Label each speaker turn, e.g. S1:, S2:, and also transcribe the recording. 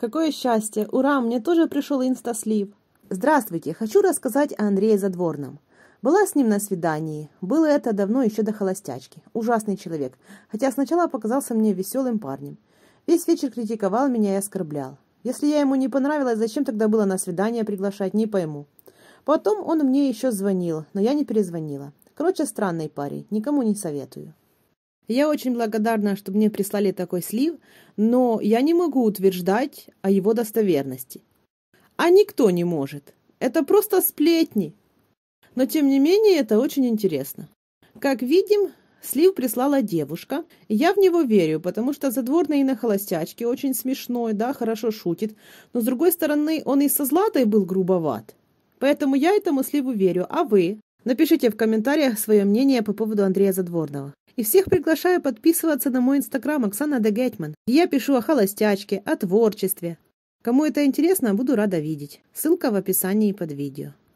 S1: Какое счастье! Ура, мне тоже пришел инстаслив. Здравствуйте, хочу рассказать о Андрее Задворном. Была с ним на свидании. Было это давно еще до холостячки. Ужасный человек, хотя сначала показался мне веселым парнем. Весь вечер критиковал меня и оскорблял. Если я ему не понравилась, зачем тогда было на свидание приглашать, не пойму. Потом он мне еще звонил, но я не перезвонила. Короче, странный парень, никому не советую. Я очень благодарна, что мне прислали такой слив, но я не могу утверждать о его достоверности. А никто не может. Это просто сплетни. Но, тем не менее, это очень интересно. Как видим, слив прислала девушка. Я в него верю, потому что задворный на холостячке очень смешной, да, хорошо шутит. Но, с другой стороны, он и со Златой был грубоват. Поэтому я этому сливу верю. А вы? Напишите в комментариях свое мнение по поводу Андрея Задворного. И всех приглашаю подписываться на мой инстаграм Оксана Дегетман. Я пишу о холостячке, о творчестве. Кому это интересно, буду рада видеть. Ссылка в описании под видео.